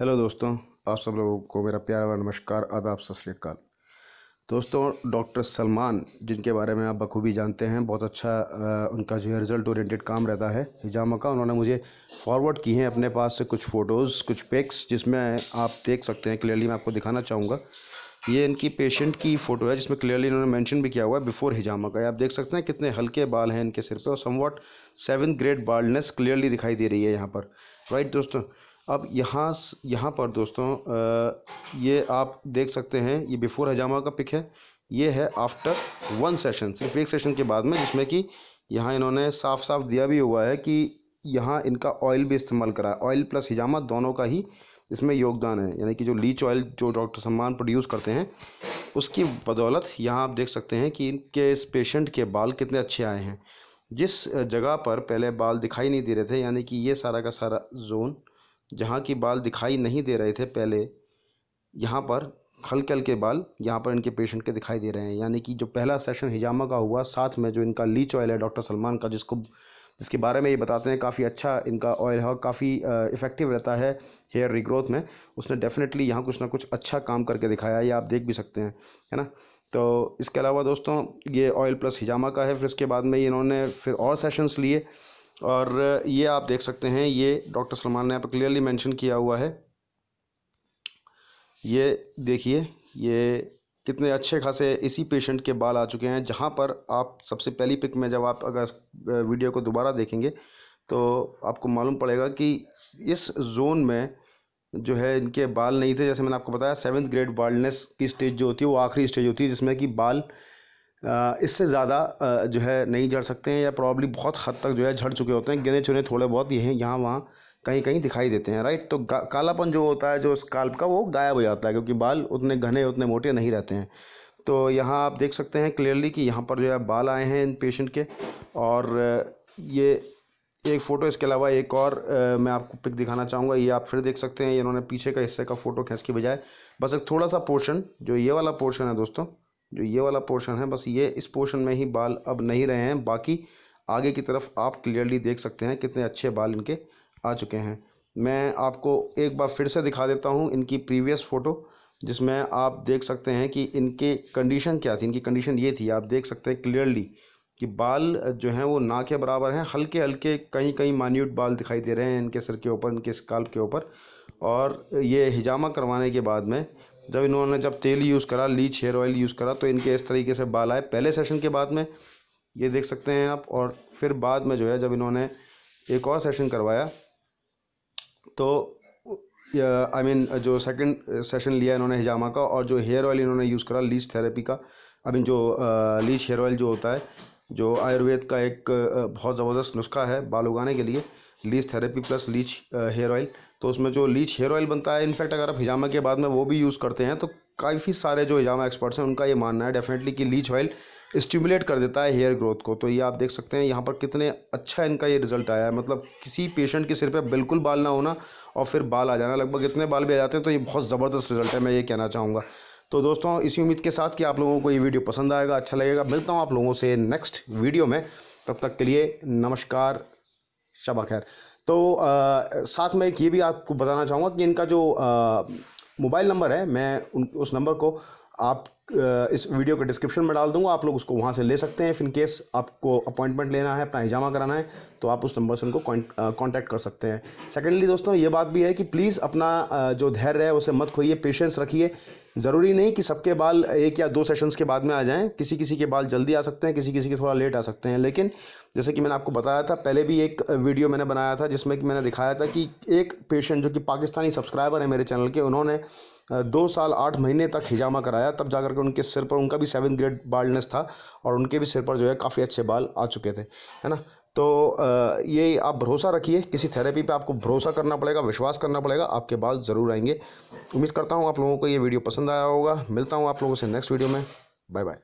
hello दोस्तों आप सब लोगों को मेरा प्यार और नमस्कार आदाब सत दोस्तों डॉक्टर सलमान जिनके बारे में आप बखूबी जानते हैं बहुत अच्छा उनका जो है रिज़ल्ट ओरिएंटेड काम रहता है हिजामा का उन्होंने मुझे फॉरवर्ड किए हैं अपने पास से कुछ फ़ोटोज़ कुछ पिक्स जिसमें आप देख सकते हैं क्लियरली मैं आपको दिखाना चाहूँगा ये इनकी पेशेंट की फ़ोटो है जिसमें क्लियरली इन्होंने मेंशन भी किया हुआ है बिफ़ोर हिजामा का आप देख सकते हैं कितने हल्के बाल हैं इनके सिर पे और somewhat seven grade baldness clearly दिखाई दे रही है यहाँ पर राइट दोस्तों अब यहाँ यहाँ पर दोस्तों ये आप देख सकते हैं ये बिफ़ोर हजामा का पिक है ये है आफ्टर वन सेशन सिर्फ एक सेशन के बाद में जिसमें कि यहाँ इन्होंने साफ साफ दिया भी हुआ है कि यहाँ इनका ऑयल भी इस्तेमाल करा है ऑयल प्लस हिजामा दोनों का ही इसमें योगदान है यानी कि जो लीच ऑयल जो डॉक्टर सम्मान प्रोड्यूस करते हैं उसकी बदौलत यहाँ आप देख सकते हैं कि इनके इस पेशेंट के बाल कितने अच्छे आए हैं जिस जगह पर पहले बाल दिखाई नहीं दे रहे थे यानी कि ये सारा का सारा जोन जहाँ की बाल दिखाई नहीं दे रहे थे पहले यहाँ पर हल्के हल्के बाल यहाँ पर इनके पेशेंट के दिखाई दे रहे हैं यानी कि जो पहला सेशन हिजामा का हुआ साथ में जो इनका लीच ऑयल है डॉक्टर सलमान का जिसको जिसके बारे में ये बताते हैं काफ़ी अच्छा इनका ऑयल है और काफ़ी इफ़ेक्टिव रहता है हेयर रिग्रोथ में उसने डेफिनेटली यहाँ कुछ ना कुछ अच्छा काम करके दिखाया ये आप देख भी सकते हैं है ना तो इसके अलावा दोस्तों ये ऑयल प्लस हिजामा का है फिर इसके बाद में इन्होंने फिर और सेशंस लिए और ये आप देख सकते हैं ये डॉक्टर सलमान ने यहाँ पर क्लियरली मेंशन किया हुआ है ये देखिए ये कितने अच्छे खासे इसी पेशेंट के बाल आ चुके हैं जहाँ पर आप सबसे पहली पिक में जब आप अगर वीडियो को दोबारा देखेंगे तो आपको मालूम पड़ेगा कि इस जोन में जो है इनके बाल नहीं थे जैसे मैंने आपको बताया सेवन्थ ग्रेड बाल्डनेस की स्टेज जो होती है वो आखिरी स्टेज होती है जिसमें कि बाल इससे ज़्यादा जो है नहीं झड़ सकते हैं या प्रॉब्ली बहुत हद तक जो है झड़ चुके होते हैं गिने चुने थोड़े बहुत ये हैं यहाँ वहाँ कहीं कहीं दिखाई देते हैं राइट तो कालापन जो होता है जो स्काल्प का वो गायब हो जाता है क्योंकि बाल उतने घने उतने मोटे नहीं रहते हैं तो यहाँ आप देख सकते हैं क्लियरली कि यहाँ पर जो है बाल आए हैं इन पेशेंट के और ये एक फ़ोटो इसके अलावा एक और आ, मैं आपको पिक दिखाना चाहूँगा ये आप फिर देख सकते हैं इन्होंने पीछे का हिस्से का फ़ोटो खींच के बजाय बस एक थोड़ा सा पोर्शन जो ये वाला पोर्शन है दोस्तों जो ये वाला पोर्शन है बस ये इस पोर्शन में ही बाल अब नहीं रहे हैं बाकी आगे की तरफ आप क्लियरली देख सकते हैं कितने अच्छे बाल इनके आ चुके हैं मैं आपको एक बार फिर से दिखा देता हूँ इनकी प्रीवियस फ़ोटो जिसमें आप देख सकते हैं कि इनके कंडीशन क्या थी इनकी कंडीशन ये थी आप देख सकते हैं क्लियरली कि बाल जो हैं वो ना के बराबर हैं हल्के हल्के कहीं कहीं मान्यूट बाल दिखाई दे रहे हैं इनके सिर के ऊपर इनके स्काल्प के ऊपर और ये हिजामा करवाने के बाद में जब इन्होंने जब तेल यूज़ करा लीच हेयर ऑयल यूज़ करा तो इनके इस तरीके से बाल आए पहले सेशन के बाद में ये देख सकते हैं आप और फिर बाद में जो है जब इन्होंने एक और सेशन करवाया तो आई मीन जो सेकंड सेशन लिया इन्होंने हिजामा का और जो हेयर ऑयल इन्होंने यूज़ करा लीच थेरेपी का आई मीन जो लीच हेयर ऑयल जो होता है जो आयुर्वेद का एक बहुत ज़बरदस्त नुस्खा है बाल उगाने के लिए leech therapy plus leech hair oil तो उसमें जो लीच हेयर ऑयल बनता है इनफैक्ट अगर आप हिजामा के बाद में वो भी यूज़ करते हैं तो काफ़ी सारे जो हिजामा एक्सपर्ट्स हैं उनका ये मानना है डेफिनेटली कि लीच ऑयल स्टिमुलेट कर देता है हेयर ग्रोथ को तो ये आप देख सकते हैं यहाँ पर कितने अच्छा इनका ये रिजल्ट आया है मतलब किसी पेशेंट के सिर पे बिल्कुल बाल ना होना और फिर बाल आ जाना लगभग इतने बाल भी आ जाते हैं तो ये बहुत ज़बरदस्त रिजल्ट है मैं ये कहना चाहूँगा तो दोस्तों इसी उम्मीद के साथ कि आप लोगों को ये वीडियो पसंद आएगा अच्छा लगेगा मिलता हूँ आप लोगों से नेक्स्ट वीडियो में तब तक के लिए नमस्कार शबा खैर तो आ, साथ में एक ये भी आपको बताना चाहूँगा कि इनका जो मोबाइल नंबर है मैं उन उस नंबर को आप इस वीडियो के डिस्क्रिप्शन में डाल दूंगा आप लोग उसको वहाँ से ले सकते हैं इन केस आपको अपॉइंटमेंट लेना है अपना हिजामा कराना है तो आप उस नंबर से उनको कॉन्टैक्ट कर सकते हैं सेकेंडली दोस्तों ये बात भी है कि प्लीज़ अपना जो धैर्य है उसे मत खोइए पेशेंस रखिए ज़रूरी नहीं कि सबके बाल एक या दो सेशंस के बाद में आ जाएं किसी किसी के बाल जल्दी आ सकते हैं किसी किसी के थोड़ा लेट आ सकते हैं लेकिन जैसे कि मैंने आपको बताया था पहले भी एक वीडियो मैंने बनाया था जिसमें कि मैंने दिखाया था कि एक पेशेंट जो कि पाकिस्तानी सब्सक्राइबर है मेरे चैनल के उन्होंने दो साल आठ महीने तक हिजामा कराया तब जाकर करके उनके सिर पर उनका भी सेवन ग्रेड बाल्डनेस था और उनके भी सिर पर जो है काफ़ी अच्छे बाल आ चुके थे है ना तो ये आप भरोसा रखिए किसी थेरेपी पे आपको भरोसा करना पड़ेगा विश्वास करना पड़ेगा आपके बाल ज़रूर आएंगे उम्मीद करता हूँ आप लोगों को ये वीडियो पसंद आया होगा मिलता हूँ आप लोगों से नेक्स्ट वीडियो में बाय बाय